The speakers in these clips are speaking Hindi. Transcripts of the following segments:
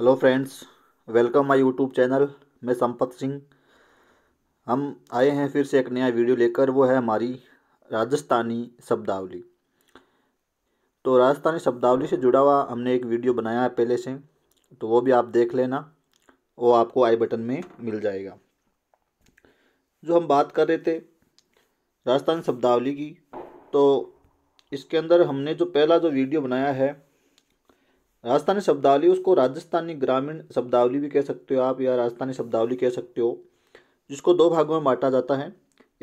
hello friends welcome my YouTube channel मैं संपत सिंह हम आए हैं फिर से एक नया वीडियो लेकर वो है हमारी राजस्थानी शब्दावली तो राजस्थानी शब्दावली से जुड़ा हुआ हमने एक वीडियो बनाया है पहले से तो वो भी आप देख लेना वो आपको आई बटन में मिल जाएगा जो हम बात कर रहे थे राजस्थानी शब्दावली की तो इसके अंदर हमने जो पहला जो वीडियो बनाया है राजस्थानी शब्दावली उसको राजस्थानी ग्रामीण शब्दावली भी कह सकते हो आप या राजस्थानी शब्दावली कह सकते हो जिसको दो भागों में बांटा जाता है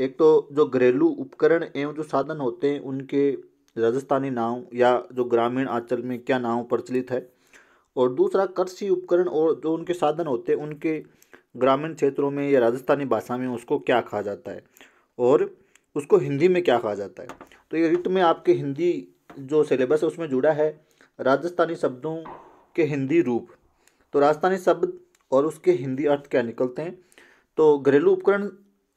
एक तो जो घरेलू उपकरण एवं जो साधन होते हैं उनके राजस्थानी नाव या जो ग्रामीण आंचल में क्या नाव प्रचलित है और दूसरा कृषि उपकरण और जो उनके साधन होते हैं उनके ग्रामीण क्षेत्रों में या राजस्थानी भाषा में उसको क्या कहा जाता है और उसको हिंदी में क्या कहा जाता है तो ये रिट में आपके हिंदी जो सिलेबस है उसमें जुड़ा है राजस्थानी शब्दों के हिंदी रूप तो राजस्थानी शब्द और उसके हिंदी अर्थ क्या निकलते हैं तो घरेलू उपकरण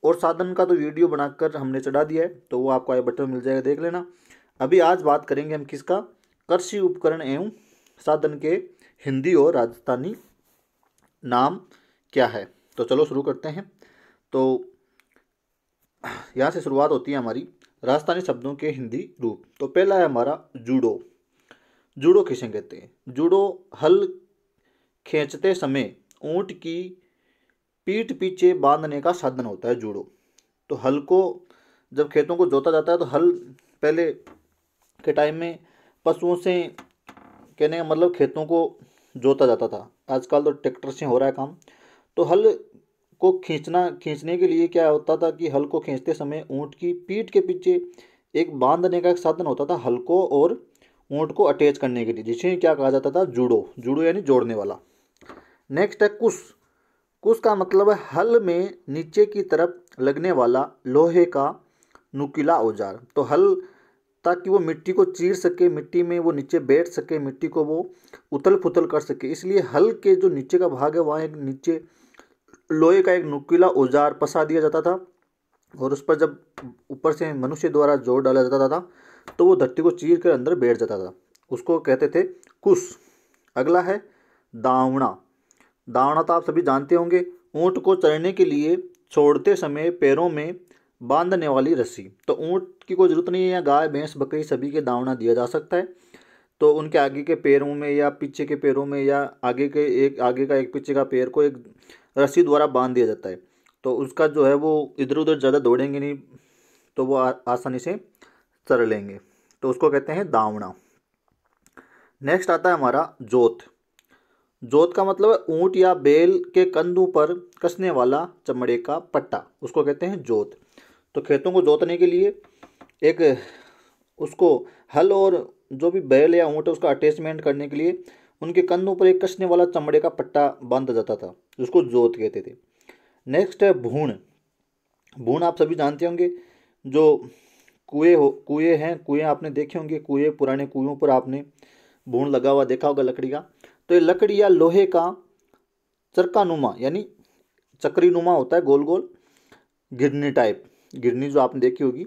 और साधन का तो वीडियो बनाकर हमने चढ़ा दिया है तो वो आपको आई बटन मिल जाएगा देख लेना अभी आज बात करेंगे हम किसका कृषि उपकरण एवं साधन के हिंदी और राजस्थानी नाम क्या है तो चलो शुरू करते हैं तो यहाँ से शुरुआत होती है हमारी राजस्थानी शब्दों के हिंदी रूप तो पहला है हमारा जूडो जूडो किसे कहते हैं जूडो हल खींचते समय ऊँट की पीठ पीछे बांधने का साधन होता है जूडो तो हल को जब खेतों को जोता जाता है तो हल पहले के टाइम में पशुओं से कहने का मतलब खेतों को जोता जाता था आजकल तो ट्रैक्टर से हो रहा है काम तो हल को खींचना खींचने के लिए क्या होता था कि हल को खींचते समय ऊँट की पीठ के पीछे एक बांधने का एक साधन होता था हल को और ऊँट को अटैच करने के लिए जिसे क्या कहा जाता था जूडो जूडो यानी जोड़ने वाला नेक्स्ट है कुश कुश का मतलब है हल में नीचे की तरफ लगने वाला लोहे का नुकीला औजार तो हल ताकि वो मिट्टी को चीर सके मिट्टी में वो नीचे बैठ सके मिट्टी को वो उथल फुथल कर सके इसलिए हल के जो नीचे का भाग है वहाँ एक नीचे लोहे का एक नुकीला औजार पसा दिया जाता था और उस पर जब ऊपर से मनुष्य द्वारा जोर डाला जाता था तो वो धरती को चीर कर अंदर बैठ जाता था उसको कहते थे कुश अगला है दावणा दावणा तो आप सभी जानते होंगे ऊँट को चढ़ने के लिए छोड़ते समय पैरों में बांधने वाली रस्सी तो ऊँट की कोई ज़रूरत नहीं है या गाय भैंस बकरी सभी के दावणा दिया जा सकता है तो उनके आगे के पैरों में या पीछे के पैरों में या आगे के एक आगे का एक पीछे का पैर को एक रस्सी द्वारा बांध दिया जाता है तो उसका जो है वो इधर उधर ज़्यादा दौड़ेंगे नहीं तो वो आ, आसानी से चर लेंगे तो उसको कहते हैं दावणा नेक्स्ट आता है हमारा जोत जोत का मतलब है ऊँट या बेल के कंधों पर कसने वाला चमड़े का पट्टा उसको कहते हैं जोत तो खेतों को जोतने के लिए एक उसको हल और जो भी बैल या ऊँट है उसका अटैचमेंट करने के लिए उनके कंधों पर एक कसने वाला चमड़े का पट्टा बांध जाता था जिसको जोत कहते थे नेक्स्ट है भूण भूण आप सभी जानते होंगे जो कुएं हो कुएं हैं कुएं आपने देखे होंगे कुएं पुराने कुएं पर आपने भूण लगा हुआ देखा होगा लकड़ी का तो ये लकड़ी या लोहे का चरकानुमा यानी चक्री नुमा होता है गोल गोल गिरनी टाइप गिरनी जो आपने देखी होगी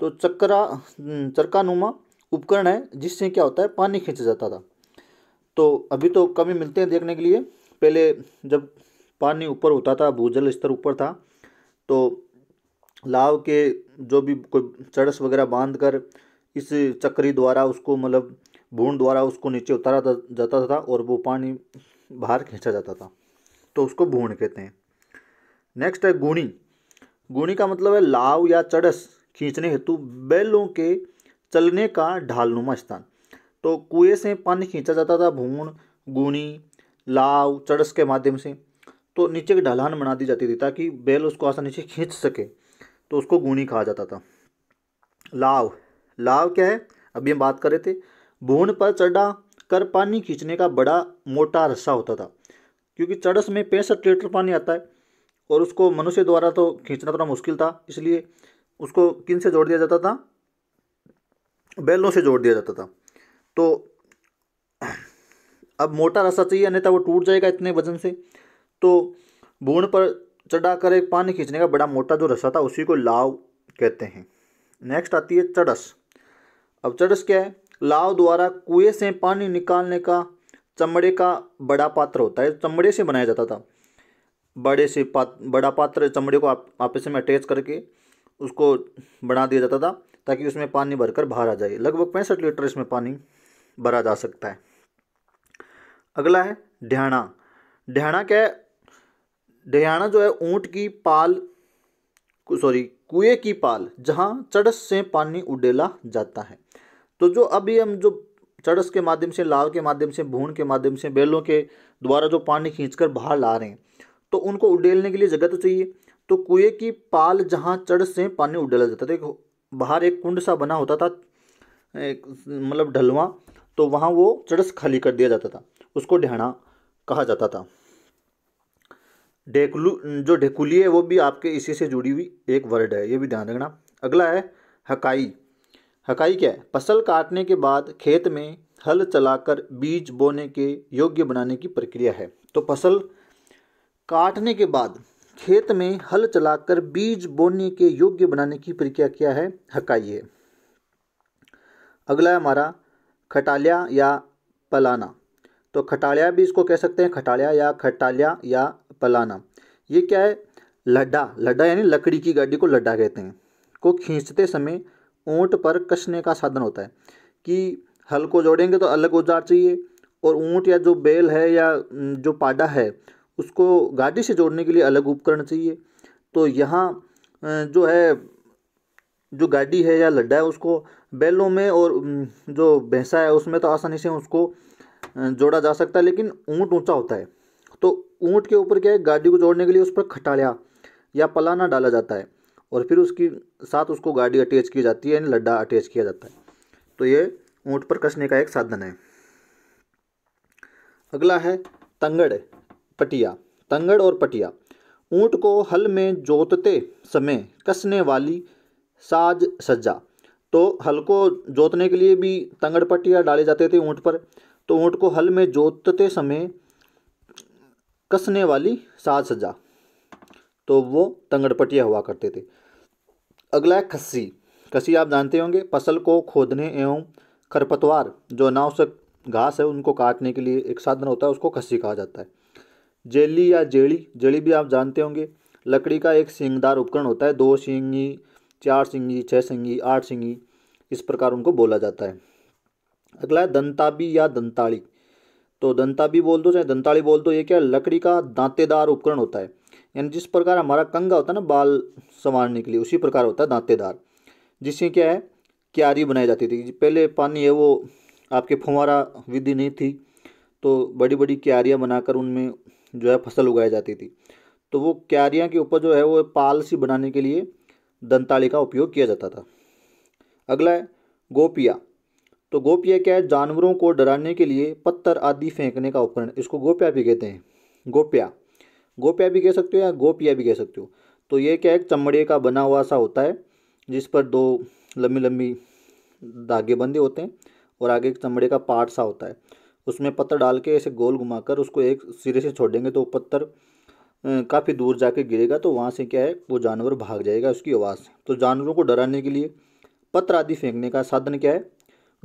तो चक्रा चरकानुमा उपकरण है जिससे क्या होता है पानी खींचा जाता था तो अभी तो कमी मिलते हैं देखने के लिए पहले जब पानी ऊपर होता था भूजल स्तर ऊपर था तो लाव के जो भी कोई चड़स वगैरह बांध कर इस चक्री द्वारा उसको मतलब भूण द्वारा उसको नीचे उतारा जाता था और वो पानी बाहर खींचा जाता था तो उसको भूण कहते हैं नेक्स्ट है गुणी गुणी का मतलब है लाव या चड़स खींचने हेतु बैलों के चलने का ढालनुमा स्थान तो कुएं से पानी खींचा जाता था भूण गुणी लाव चड़स के माध्यम से तो नीचे की ढलान बना दी जाती थी ताकि बैल उसको आसानी से खींच सके तो उसको गूनी कहा जाता था लाव लाव क्या है अभी हम बात कर रहे थे भून पर चढ़ा कर पानी खींचने का बड़ा मोटा रस्सा होता था क्योंकि चढ़स में पैंसठ लीटर पानी आता है और उसको मनुष्य द्वारा तो खींचना थोड़ा मुश्किल था इसलिए उसको किन से जोड़ दिया जाता था बैलों से जोड़ दिया जाता था तो अब मोटा रस्सा चाहिए अन्यथा वो टूट जाएगा इतने वजन से तो भूण पर चढ़ाकर एक पानी खींचने का बड़ा मोटा जो रस्सा था उसी को लाव कहते हैं नेक्स्ट आती है चड़स अब चड़स क्या है लाव द्वारा कुएं से पानी निकालने का चमड़े का बड़ा पात्र होता है चमड़े से बनाया जाता था बड़े से पात बड़ा पात्र चमड़े को आप आपस में अटैच करके उसको बना दिया जाता था ताकि उसमें पानी भरकर बाहर आ जाए लगभग पैंसठ लीटर इसमें पानी भरा जा सकता है अगला है ढ्याणा ढ्याणा क्या है ढयाना जो है ऊँट की पाल सॉरी कुएं की पाल जहाँ चड़स से पानी उडेला जाता है तो जो अभी हम जो चड़स के माध्यम से लाव के माध्यम से भून के माध्यम से बैलों के द्वारा जो पानी खींचकर बाहर ला रहे हैं तो उनको उडेलने के लिए जगह तो चाहिए तो कुएं की पाल जहाँ चड़स से पानी उडेला जाता था एक बाहर एक कुंड सा बना होता था एक मतलब ढलवा तो वहाँ वो चड़स खाली कर दिया जाता था उसको ढहना कहा जाता था ढेकलू जो ढेकुली है वो भी आपके इसी से जुड़ी हुई एक वर्ड है ये भी ध्यान रखना अगला है हकाई हकाई क्या है फसल काटने के बाद खेत में हल चलाकर बीज बोने के योग्य बनाने की प्रक्रिया है तो फसल काटने के बाद खेत में हल चलाकर बीज बोने के योग्य बनाने की प्रक्रिया क्या है हकाई है अगला है हमारा खटालिया या पलाना तो खटालिया भी इसको कह सकते हैं खटालिया या खटालिया या पलाना ये क्या है लड्डा लड्डा यानी लकड़ी की गाड़ी को लड्डा कहते हैं को खींचते समय ऊँट पर कसने का साधन होता है कि हल को जोड़ेंगे तो अलग औजार चाहिए और ऊँट या जो बैल है या जो पाडा है उसको गाड़ी से जोड़ने के लिए अलग उपकरण चाहिए तो यहाँ जो है जो गाड़ी है या लड्डा है उसको बैलों में और जो भैंसा है उसमें तो आसानी से उसको जोड़ा जा सकता है लेकिन ऊँट ऊँचा होता है तो ऊँट के ऊपर क्या है गाड़ी को जोड़ने के लिए उस पर खटाया या पलाना डाला जाता है और फिर उसकी साथ उसको गाड़ी अटैच की जाती है यानी लड्डा अटैच किया जाता है तो ये ऊँट पर कसने का एक साधन है अगला है तंगड़ पटिया तंगड़ और पटिया ऊँट को हल में जोतते समय कसने वाली साज सज्जा तो हल को जोतने के लिए भी तंगड़ पटिया डाले जाते थे ऊँट पर तो ऊँट को हल में जोतते समय कसने वाली साज सजा तो वो तंगड़पटिया हुआ करते थे अगला है खस्सी खस्सी आप जानते होंगे फसल को खोदने एवं खरपतवार जो अनावश्यक घास है उनको काटने के लिए एक साधन होता है उसको खस्सी कहा जाता है जेली या जेड़ी जेड़ी भी आप जानते होंगे लकड़ी का एक सींगदार उपकरण होता है दो सींगी चार सिंगी छः सिंगी आठ सिंगी इस प्रकार उनको बोला जाता है अगला है दंताबी या दंताड़ी तो दंताबी बोल दो चाहे दंताड़ी बोल दो ये क्या लकड़ी का दांतेदार उपकरण होता है यानी जिस प्रकार हमारा कंगा होता है ना बाल संवारने के लिए उसी प्रकार होता है दांतेदार जिससे क्या है क्यारी बनाई जाती थी पहले पानी है वो आपके फुहारा विधि नहीं थी तो बड़ी बड़ी क्यारियाँ बनाकर उनमें जो है फसल उगाई जाती थी तो वो क्यारियाँ के ऊपर जो है वो पाल सी बनाने के लिए दंताली का उपयोग किया जाता था अगला है गोपिया तो गोपिया क्या है जानवरों को डराने के लिए पत्थर आदि फेंकने का उपकरण इसको गोप्या भी कहते हैं गोप्या गोप्या भी कह सकते हो या गोपिया भी कह सकते हो तो ये क्या है चमड़े का बना हुआ सा होता है जिस पर दो लंबी लंबी धागे बंधे होते हैं और आगे एक चमड़े का पार्ट सा होता है उसमें पत्थर डाल के ऐसे गोल घुमाकर उसको एक सिरे से छोड़ देंगे तो पत्थर काफ़ी दूर जाके गिरेगा तो वहाँ से क्या है वो जानवर भाग जाएगा उसकी आवाज़ से तो जानवरों को डराने के लिए पत्र आदि फेंकने का साधन क्या है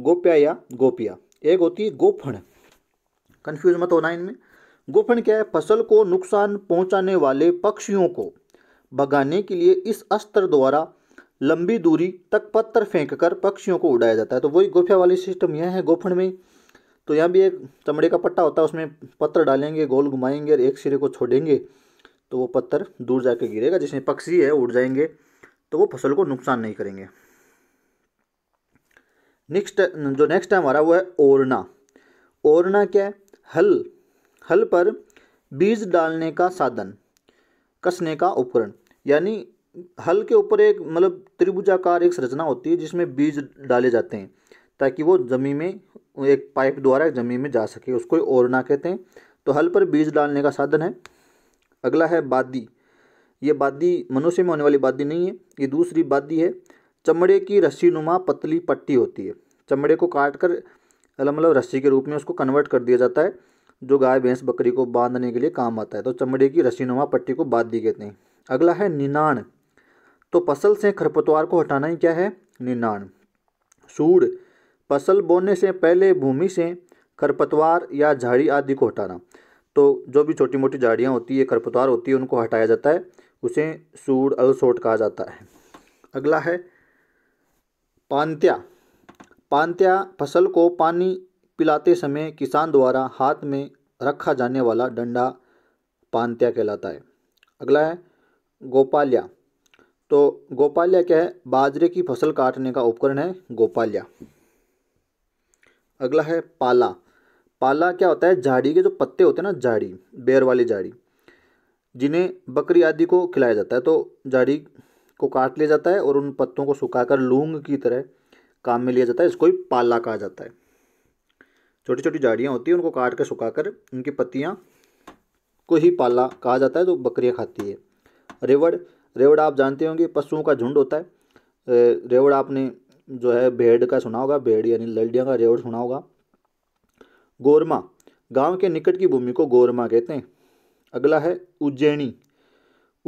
गोप्या या गोपिया एक होती है गोफण कन्फ्यूज मत होना इनमें गोफण क्या है फसल को नुकसान पहुंचाने वाले पक्षियों को भगाने के लिए इस अस्त्र द्वारा लंबी दूरी तक पत्थर फेंक कर पक्षियों को उड़ाया जाता है तो वही गोफिया वाली सिस्टम यह है गोफण में तो यहाँ भी एक चमड़े का पट्टा होता है उसमें पत्थर डालेंगे गोल घुमाएंगे और एक सिरे को छोड़ेंगे तो वो पत्थर दूर जाकर गिरेगा जिसमें पक्षी है उड़ जाएंगे तो वो फसल को नुकसान नहीं करेंगे नेक्स्ट जो नेक्स्ट है हमारा वो है ओरना ओरना क्या है हल हल पर बीज डालने का साधन कसने का उपकरण यानी हल के ऊपर एक मतलब त्रिभुजाकार एक संरचना होती है जिसमें बीज डाले जाते हैं ताकि वो ज़मीन में एक पाइप द्वारा ज़मीन में जा सके उसको ओरना कहते हैं तो हल पर बीज डालने का साधन है अगला है बादी ये बादी मनुष्य में होने वाली बादी नहीं है ये दूसरी बादी है चमड़े की रस्सी नुमा पतली पट्टी होती है चमड़े को काट कर मतलब रस्सी के रूप में उसको कन्वर्ट कर दिया जाता है जो गाय भैंस बकरी को बांधने के लिए काम आता है तो चमड़े की रस्सी नुमा पट्टी को बाध्य कहते हैं अगला है निनान तो फसल से खरपतवार को हटाना ही क्या है निनान सूड़ फसल बोने से पहले भूमि से खरपतवार या झाड़ी आदि को हटाना तो जो भी छोटी मोटी झाड़ियाँ होती है खरपतवार होती है उनको हटाया जाता है उसे सूड़ अलसोट कहा जाता है अगला है पांत्या पांत्या फसल को पानी पिलाते समय किसान द्वारा हाथ में रखा जाने वाला डंडा पांत्या कहलाता है अगला है गोपाल्या तो गोपाल्या क्या है बाजरे की फसल काटने का उपकरण है गोपाल्या अगला है पाला पाला क्या होता है झाड़ी के जो पत्ते होते हैं ना झाड़ी बेर वाली झाड़ी जिन्हें बकरी आदि को खिलाया जाता है तो झाड़ी को काट लिया जाता है और उन पत्तों को सुखाकर लूंग की तरह काम में लिया जाता है इसको ही पाला कहा जाता है छोटी छोटी झाड़ियाँ होती हैं उनको काट कर सुखाकर उनकी पत्तियाँ को ही पाला कहा जाता है तो बकरियाँ खाती है रेवड़ रेवड़ आप जानते होंगे पशुओं का झुंड होता है रेवड़ आपने जो है भेड़ का सुना होगा भेड़ यानी लल्डिया का रेवड़ सुना होगा गोरमा गांव के निकट की भूमि को गोरमा कहते हैं अगला है उज्जैनी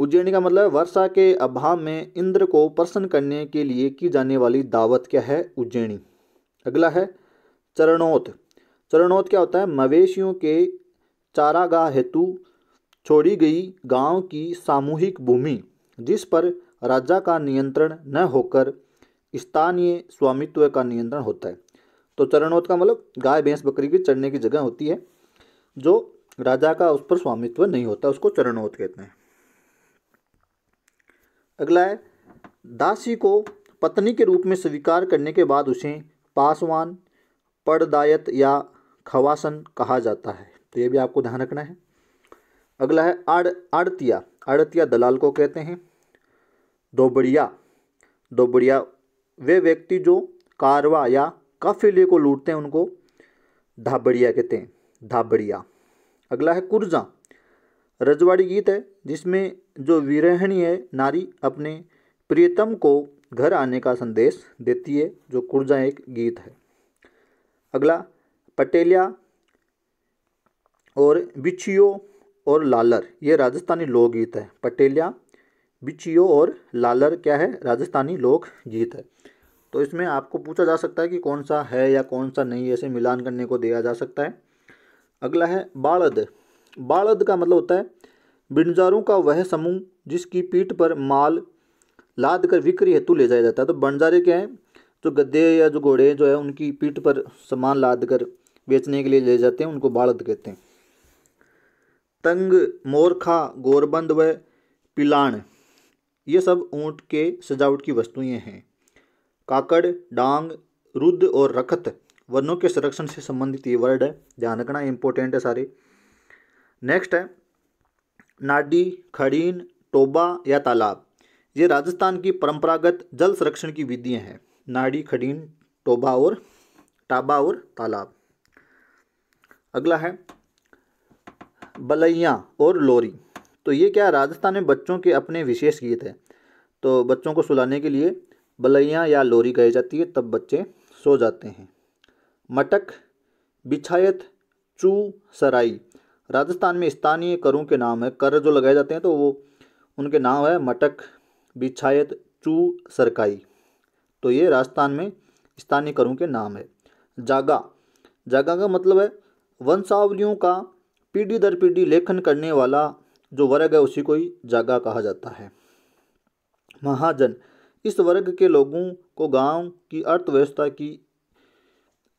उज्जैनी का मतलब वर्षा के अभाव में इंद्र को प्रसन्न करने के लिए की जाने वाली दावत क्या है उज्जैनी अगला है चरणोत चरणोत क्या होता है मवेशियों के चारागाह हेतु छोड़ी गई गांव की सामूहिक भूमि जिस पर राजा का नियंत्रण न होकर स्थानीय स्वामित्व का नियंत्रण होता है तो चरणोत का मतलब गाय भैंस बकरी भी चढ़ने की जगह होती है जो राजा का उस पर स्वामित्व नहीं होता उसको चरणोत कहते हैं अगला है दासी को पत्नी के रूप में स्वीकार करने के बाद उसे पासवान पड़दायत या खवासन कहा जाता है तो ये भी आपको ध्यान रखना है अगला है आड़ आड़तिया आड़तिया दलाल को कहते हैं दोबड़िया दोबड़िया वे व्यक्ति जो कारवा या काफिले को लूटते हैं उनको धाबड़िया कहते हैं धाबड़िया अगला है कुर्जा रजवाड़ी गीत है जिसमें जो विरहणी है नारी अपने प्रियतम को घर आने का संदेश देती है जो कुर्जा एक गीत है अगला पटेलिया और बिछियो और लालर ये राजस्थानी लोकगीत है पटेलिया बिछियो और लालर क्या है राजस्थानी लोक गीत है तो इसमें आपको पूछा जा सकता है कि कौन सा है या कौन सा नहीं ऐसे मिलान करने को दिया जा सकता है अगला है बाड़द बाड़द का मतलब होता है बिंजारों का वह समूह जिसकी पीठ पर माल लाद कर विक्री हेतु ले जाया जाता है तो बंजारे क्या है जो गद्दे या जो घोड़े जो है उनकी पीठ पर सामान लाद कर बेचने के लिए ले जाते हैं उनको बाड़द कहते हैं तंग मोरखा गोरबंद व पिलाण ये सब ऊँट के सजावट की वस्तुएँ हैं काकड़ डांग रुद्र और रखत वनों के संरक्षण से संबंधित ये वर्ड है ध्यान रखना इंपॉर्टेंट है सारे नेक्स्ट है नाडी खड़ीन टोबा या तालाब ये राजस्थान की परंपरागत जल संरक्षण की विधियाँ हैं नाडी खड़ीन टोबा और टाबा और तालाब अगला है बलैया और लोरी तो ये क्या राजस्थान में बच्चों के अपने विशेष गीत हैं तो बच्चों को सुलाने के लिए बलैया या लोरी गाई जाती है तब बच्चे सो जाते हैं मटक बिछायत चू सराई राजस्थान में स्थानीय करों के नाम है कर जो लगाए जाते हैं तो वो उनके नाम है मटक बिछायत चू सरकाई तो ये राजस्थान में स्थानीय करों के नाम है जागा जागा का मतलब है वंशावलियों का पीढ़ी दर पीढ़ी लेखन करने वाला जो वर्ग है उसी को ही जागा कहा जाता है महाजन इस वर्ग के लोगों को गांव की अर्थव्यवस्था की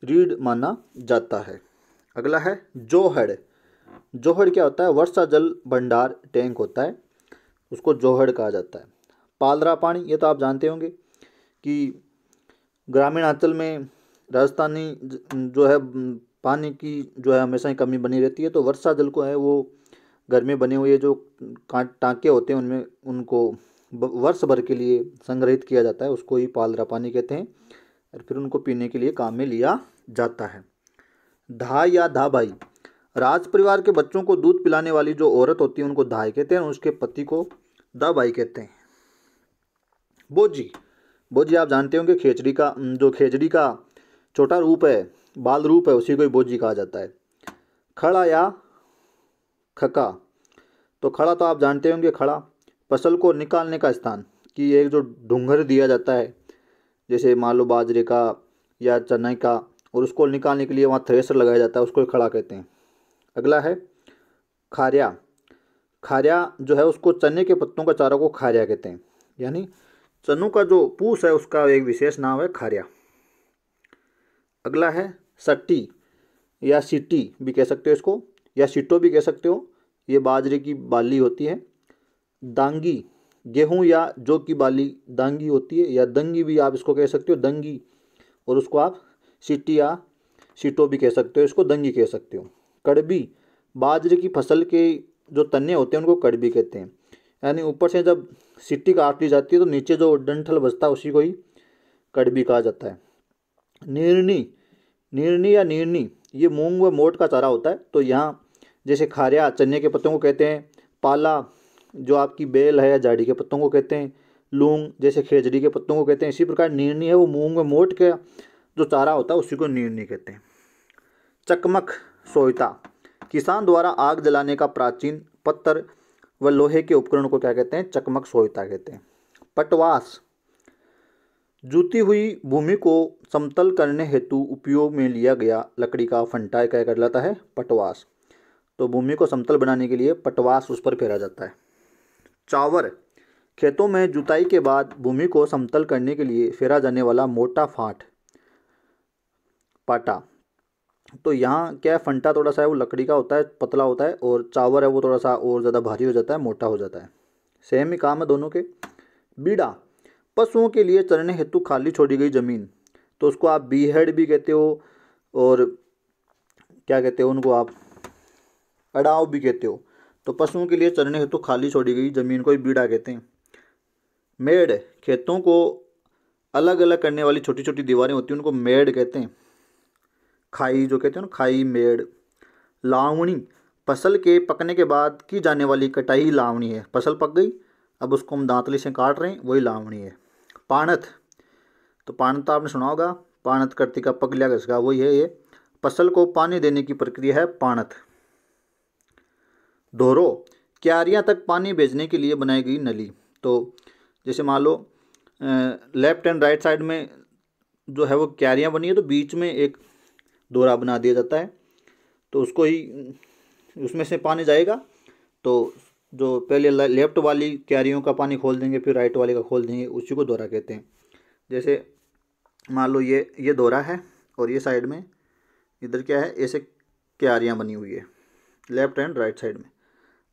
रीढ़ माना जाता है अगला है जोहड़ जोहड़ क्या होता है वर्षा जल भंडार टैंक होता है उसको जोहड़ कहा जाता है पालरा पानी ये तो आप जानते होंगे कि ग्रामीणांचल में राजस्थानी जो है पानी की जो है हमेशा ही कमी बनी रहती है तो वर्षा जल को है वो घर में बने हुए जो टाँके होते हैं उनमें उनको वर्ष भर के लिए संग्रहित किया जाता है उसको ही पालरा पानी कहते हैं और फिर उनको पीने के लिए काम में लिया जाता है धा या धा भाई राज परिवार के बच्चों को दूध पिलाने वाली जो औरत होती है उनको दाई कहते हैं उसके पति को दाबाई कहते हैं बोझी बोझी आप जानते होंगे खेचड़ी का जो खेचड़ी का छोटा रूप है बाल रूप है उसी को ही बोझी कहा जाता है खड़ा या खका तो खड़ा तो आप जानते होंगे खड़ा फसल को निकालने का स्थान कि एक जो ढूंघर दिया जाता है जैसे मान लो बाजरे का या चने का और उसको निकालने के लिए वहाँ थ्रेसर लगाया जाता है उसको खड़ा कहते हैं अगला है खारिया खारिया जो है उसको चने के पत्तों का चारा को खारिया कहते हैं यानी चनों का जो पूस है उसका एक विशेष नाम है खारिया अगला है सट्टी या सिटी भी कह सकते हो इसको या सिटो भी कह सकते हो ये बाजरे की बाली होती है दांगी गेहूं या जो की बाली दांगी होती है या दंगी भी आप इसको कह सकते हो दंगी और उसको आप सिटी या सिटो भी कह सकते हो इसको दंगी कह सकते हो कड़बी बाजरे की फसल के जो तने होते हैं उनको कड़बी कहते हैं यानी ऊपर से जब सिट्टी काट ली जाती है तो नीचे जो डंठल बचता है उसी को ही कड़बी कहा जाता है निरनी निरनी या निरनी ये मूंग व मोट का चारा होता है तो यहाँ जैसे खारिया चने के पत्तों को कहते हैं पाला जो आपकी बेल है या जाड़ी के पत्तों को कहते हैं लूंग जैसे खेजड़ी के पत्तों को कहते हैं इसी प्रकार नीरनी है वो मूंग व मोट का जो चारा होता है उसी को नीरनी कहते हैं चकमक सोयता किसान द्वारा आग जलाने का प्राचीन पत्थर व लोहे के उपकरण को क्या कहते हैं चकमक सोयता कहते हैं पटवास जूती हुई भूमि को समतल करने हेतु उपयोग में लिया गया लकड़ी का फंटा क्या कहलाता है पटवास तो भूमि को समतल बनाने के लिए पटवास उस पर फेरा जाता है चावर खेतों में जुताई के बाद भूमि को समतल करने के लिए फेरा जाने वाला मोटा फाट पाटा तो यहाँ क्या है फंटा थोड़ा सा है वो लकड़ी का होता है पतला होता है और चावर है वो थोड़ा सा और ज़्यादा भारी हो जाता है मोटा हो जाता है सेम ही काम है दोनों के बीड़ा पशुओं के लिए चरने हेतु खाली छोड़ी गई ज़मीन तो उसको आप बीहेड भी कहते हो और क्या कहते हो उनको आप अड़ाव भी कहते हो तो पशुओं के लिए चरने हेतु खाली छोड़ी गई ज़मीन को ही बीड़ा कहते हैं मेड़ खेतों को अलग अलग करने वाली छोटी छोटी दीवारें होती हैं उनको मेड़ कहते हैं खाई जो कहते हैं ना खाई मेड़ लावणी फसल के पकने के बाद की जाने वाली कटाई लावणी है फसल पक गई अब उसको हम दांतली से काट रहे हैं वही लावणी है पाणत तो पाणत तो आपने सुना होगा पाणत का पग लिया घसका वही है ये फसल को पानी देने की प्रक्रिया है पाणत धोरो क्यारियाँ तक पानी भेजने के लिए बनाई गई नली तो जैसे मान लो लेफ्ट एंड राइट साइड में जो है वो क्यारियाँ बनी है तो बीच में एक दोहरा बना दिया जाता है तो उसको ही उसमें से पानी जाएगा तो जो पहले लेफ्ट वाली क्यारियों का पानी खोल देंगे फिर राइट वाले का खोल देंगे उसी को दोरा कहते हैं जैसे मान लो ये ये दोहरा है और ये साइड में इधर क्या है ऐसे क्यारियाँ बनी हुई है लेफ्ट एंड राइट साइड में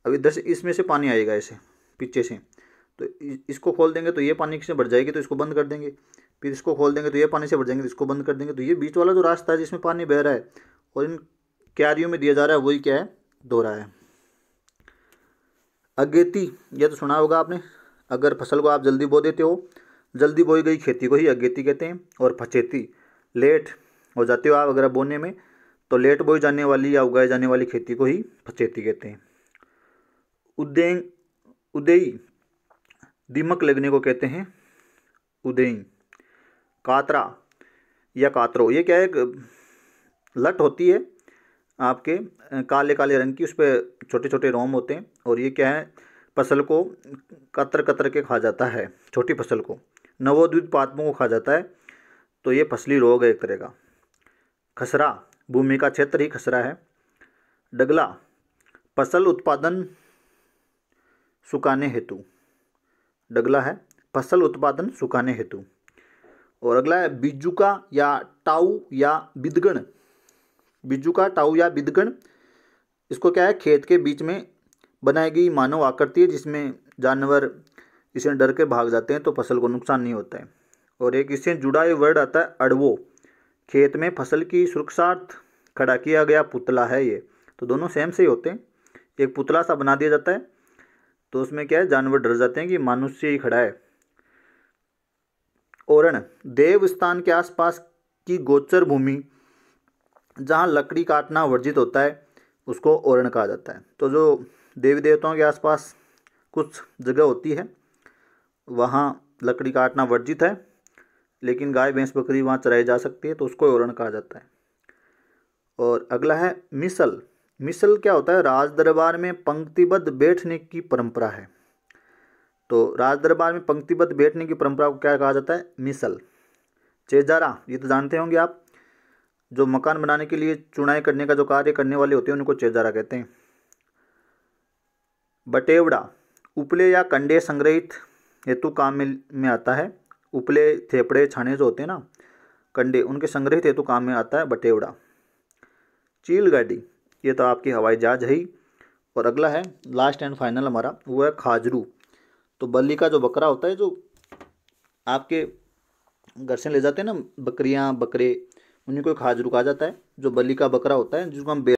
अब इधर से इसमें से पानी आएगा ऐसे पीछे से तो इसको खोल देंगे तो ये पानी किसने बढ़ जाएगी तो इसको बंद कर देंगे फिर इसको खोल देंगे तो ये पानी से भर जाएंगे इसको बंद कर देंगे तो ये बीच वाला जो रास्ता है जिसमें पानी बह रहा है और इन क्यारियों में दिया जा रहा है वही क्या है दोहरा है अगेती यह तो सुना होगा आपने अगर फसल को आप जल्दी बो देते हो जल्दी बोई गई खेती को ही अगेती कहते हैं और फचेती लेट हो जाते हो आप अगर आप बोने में तो लेट बोई जाने वाली या उगाई जाने वाली खेती को ही फचेती कहते हैं उदय उदयी दीमक लगने को कहते हैं उदयी कातरा या कातरो ये क्या है लट होती है आपके काले काले रंग की उस पर छोटे छोटे रोम होते हैं और ये क्या है फसल को कतर कतर के खा जाता है छोटी फसल को नवोद्वित पात्मों को खा जाता है तो ये फसली रोग है एक तरह का खसरा भूमि का क्षेत्र ही खसरा है डगला फसल उत्पादन सुखाने हेतु डगला है फसल उत्पादन सुखाने हेतु और अगला है बिजुका या टाऊ या बिदगण बिजुका टाऊ या बिदगण इसको क्या है खेत के बीच में बनाई गई मानव आकृति है जिसमें जानवर इसे डर के भाग जाते हैं तो फसल को नुकसान नहीं होता है और एक इससे जुड़ा हुआ वर्ड आता है अड़वो खेत में फसल की सुरक्षार्थ खड़ा किया गया पुतला है ये तो दोनों सेम से ही होते हैं एक पुतला सा बना दिया जाता है तो उसमें क्या है जानवर डर जाते हैं कि मानुष्य ही खड़ा है ओरण देवस्थान के आसपास की गोचर भूमि जहाँ लकड़ी काटना वर्जित होता है उसको ओरण कहा जाता है तो जो देवी देवताओं के आसपास कुछ जगह होती है वहाँ लकड़ी काटना वर्जित है लेकिन गाय भैंस बकरी वहाँ चराई जा सकती है तो उसको ओरण कहा जाता है और अगला है मिसल मिसल क्या होता है राज दरबार में पंक्तिबद्ध बैठने की परंपरा है तो राज दरबार में पंक्तिबद्ध बैठने की परंपरा को क्या कहा जाता है मिसल चेजारा ये तो जानते होंगे आप जो मकान बनाने के लिए चुनाई करने का जो कार्य करने वाले होते हैं उनको चेजारा कहते हैं बटेवड़ा उपले या कंडे संग्रहित हेतु काम में, आता है उपले थेपड़े छाने जो होते हैं ना कंडे उनके संग्रहित हेतु काम में आता है बटेवड़ा चील गाड़ी ये तो आपकी हवाई जहाज है ही और अगला है लास्ट एंड फाइनल हमारा वो है खाजरू तो बली का जो बकरा होता है जो आपके घर से ले जाते हैं ना बकरियाँ बकरे उन्हीं को एक हाजरू कहा जाता है जो बली का बकरा होता है जिसको हम